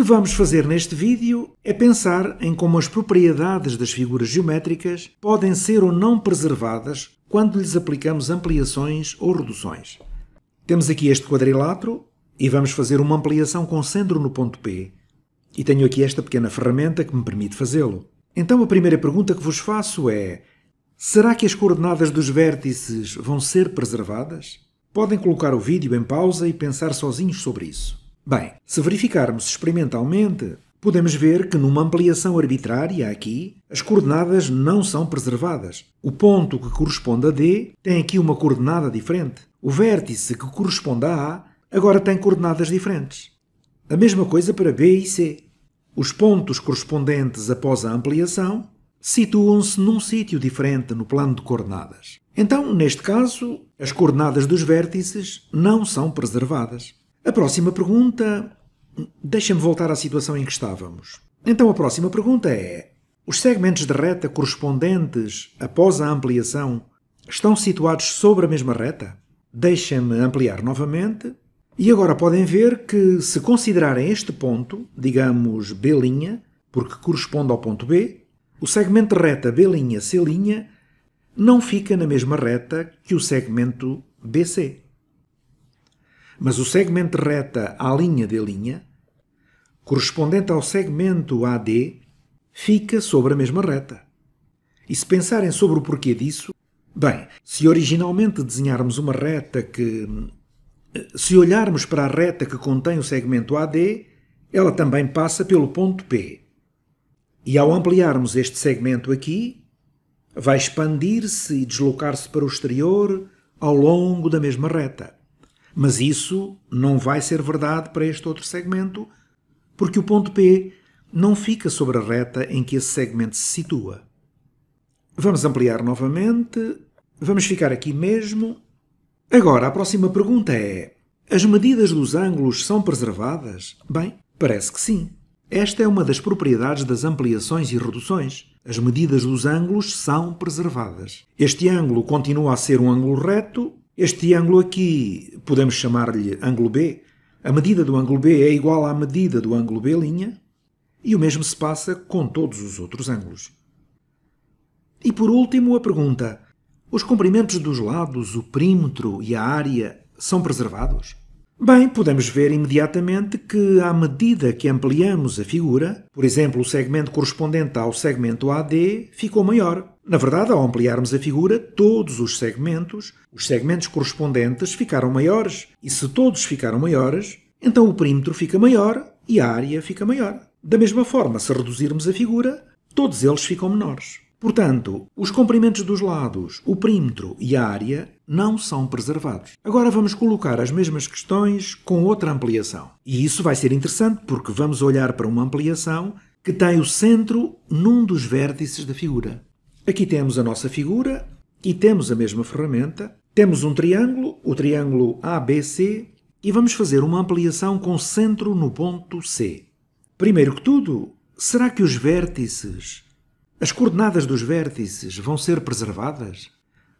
que vamos fazer neste vídeo é pensar em como as propriedades das figuras geométricas podem ser ou não preservadas quando lhes aplicamos ampliações ou reduções. Temos aqui este quadrilátero e vamos fazer uma ampliação com centro no ponto P. E tenho aqui esta pequena ferramenta que me permite fazê-lo. Então a primeira pergunta que vos faço é: será que as coordenadas dos vértices vão ser preservadas? Podem colocar o vídeo em pausa e pensar sozinhos sobre isso. Bem, se verificarmos experimentalmente, podemos ver que numa ampliação arbitrária aqui, as coordenadas não são preservadas. O ponto que corresponde a D tem aqui uma coordenada diferente. O vértice que corresponde a A agora tem coordenadas diferentes. A mesma coisa para B e C. Os pontos correspondentes após a ampliação situam-se num sítio diferente no plano de coordenadas. Então, neste caso, as coordenadas dos vértices não são preservadas. A próxima pergunta. Deixa-me voltar à situação em que estávamos. Então a próxima pergunta é: os segmentos de reta correspondentes após a ampliação estão situados sobre a mesma reta? deixa me ampliar novamente. E agora podem ver que, se considerarem este ponto, digamos B', porque corresponde ao ponto B, o segmento de reta B'C' não fica na mesma reta que o segmento BC. Mas o segmento reta à linha de linha, correspondente ao segmento AD, fica sobre a mesma reta. E se pensarem sobre o porquê disso, bem, se originalmente desenharmos uma reta que. Se olharmos para a reta que contém o segmento AD, ela também passa pelo ponto P. E ao ampliarmos este segmento aqui, vai expandir-se e deslocar-se para o exterior ao longo da mesma reta. Mas isso não vai ser verdade para este outro segmento, porque o ponto P não fica sobre a reta em que esse segmento se situa. Vamos ampliar novamente. Vamos ficar aqui mesmo. Agora, a próxima pergunta é: as medidas dos ângulos são preservadas? Bem, parece que sim. Esta é uma das propriedades das ampliações e reduções. As medidas dos ângulos são preservadas. Este ângulo continua a ser um ângulo reto, este ângulo aqui podemos chamar-lhe ângulo B. A medida do ângulo B é igual à medida do ângulo B', e o mesmo se passa com todos os outros ângulos. E por último, a pergunta: os comprimentos dos lados, o perímetro e a área são preservados? Bem, podemos ver imediatamente que, à medida que ampliamos a figura, por exemplo, o segmento correspondente ao segmento AD ficou maior, na verdade, ao ampliarmos a figura, todos os segmentos, os segmentos correspondentes, ficaram maiores. E se todos ficaram maiores, então o perímetro fica maior e a área fica maior. Da mesma forma, se reduzirmos a figura, todos eles ficam menores. Portanto, os comprimentos dos lados, o perímetro e a área não são preservados. Agora vamos colocar as mesmas questões com outra ampliação. E isso vai ser interessante porque vamos olhar para uma ampliação que tem o centro num dos vértices da figura. Aqui temos a nossa figura e temos a mesma ferramenta. Temos um triângulo, o triângulo ABC, e vamos fazer uma ampliação com centro no ponto C. Primeiro que tudo, será que os vértices, as coordenadas dos vértices, vão ser preservadas?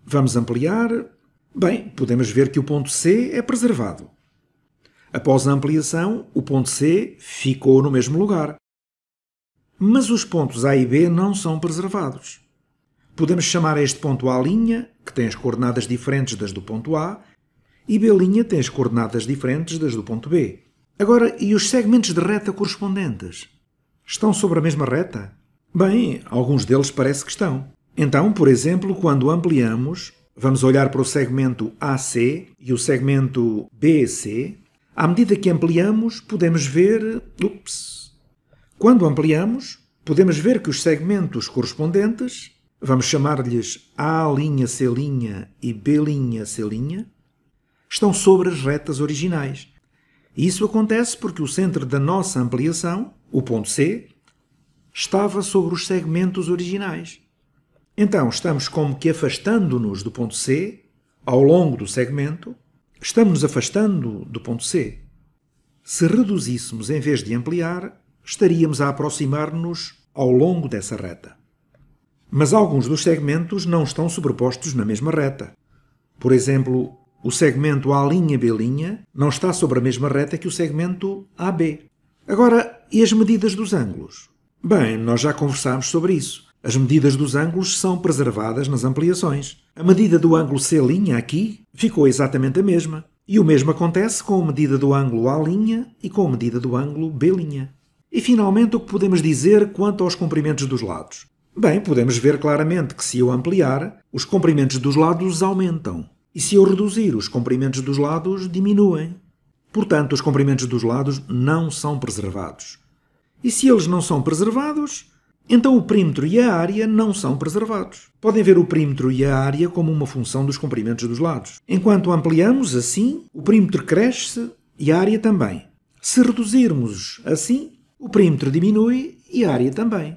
Vamos ampliar. Bem, podemos ver que o ponto C é preservado. Após a ampliação, o ponto C ficou no mesmo lugar. Mas os pontos A e B não são preservados. Podemos chamar este ponto A' que tem as coordenadas diferentes das do ponto A, e B' tem as coordenadas diferentes das do ponto B. Agora, e os segmentos de reta correspondentes? Estão sobre a mesma reta? Bem, alguns deles parece que estão. Então, por exemplo, quando ampliamos, vamos olhar para o segmento AC e o segmento BC. À medida que ampliamos, podemos ver. Ups! Quando ampliamos, podemos ver que os segmentos correspondentes vamos chamar-lhes A', e B', estão sobre as retas originais. Isso acontece porque o centro da nossa ampliação, o ponto C, estava sobre os segmentos originais. Então, estamos como que afastando-nos do ponto C ao longo do segmento, estamos nos afastando do ponto C. Se reduzíssemos em vez de ampliar, estaríamos a aproximar-nos ao longo dessa reta. Mas alguns dos segmentos não estão sobrepostos na mesma reta. Por exemplo, o segmento A'B' não está sobre a mesma reta que o segmento AB. Agora, e as medidas dos ângulos? Bem, nós já conversámos sobre isso. As medidas dos ângulos são preservadas nas ampliações. A medida do ângulo C' aqui ficou exatamente a mesma. E o mesmo acontece com a medida do ângulo A' e com a medida do ângulo B'. E finalmente, o que podemos dizer quanto aos comprimentos dos lados? Bem, podemos ver claramente que se eu ampliar, os comprimentos dos lados aumentam. E se eu reduzir, os comprimentos dos lados diminuem. Portanto, os comprimentos dos lados não são preservados. E se eles não são preservados, então o perímetro e a área não são preservados. Podem ver o perímetro e a área como uma função dos comprimentos dos lados. Enquanto ampliamos assim, o perímetro cresce e a área também. Se reduzirmos assim, o perímetro diminui e a área também.